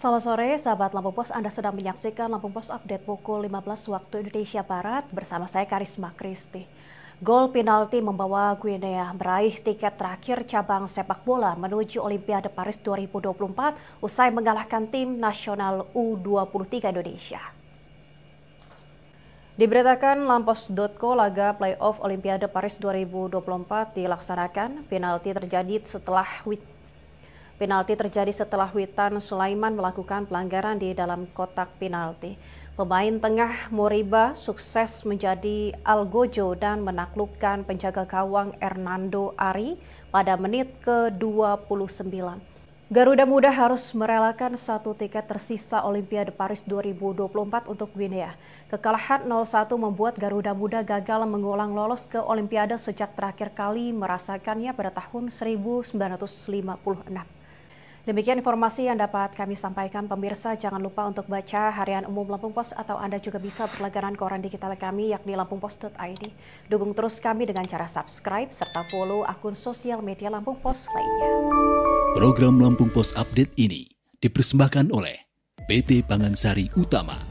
Selamat sore, sahabat Lampung Pos. Anda sedang menyaksikan Lampung Pos Update pukul 15 waktu Indonesia Barat bersama saya Karisma Kristi. Gol penalti membawa Guinea meraih tiket terakhir cabang sepak bola menuju Olimpiade Paris 2024 usai mengalahkan tim nasional U23 Indonesia. Diberitakan Lampos.co laga playoff Olimpiade Paris 2024 dilaksanakan. Penalti terjadi setelah Penalti terjadi setelah Witan Sulaiman melakukan pelanggaran di dalam kotak penalti. Pemain tengah Moriba sukses menjadi Algojo dan menaklukkan penjaga gawang Hernando Ari pada menit ke-29. Garuda Muda harus merelakan satu tiket tersisa Olimpiade Paris 2024 untuk Guinea. Kekalahan 0-1 membuat Garuda Muda gagal mengulang lolos ke Olimpiade sejak terakhir kali merasakannya pada tahun 1956. Demikian informasi yang dapat kami sampaikan pemirsa. Jangan lupa untuk baca harian umum Lampung Pos atau Anda juga bisa berlangganan koran digital kami yakni lampungpos.id. Dukung terus kami dengan cara subscribe serta follow akun sosial media Lampung Pos lainnya. Program Lampung Pos Update ini dipersembahkan oleh PT Pangansari Utama.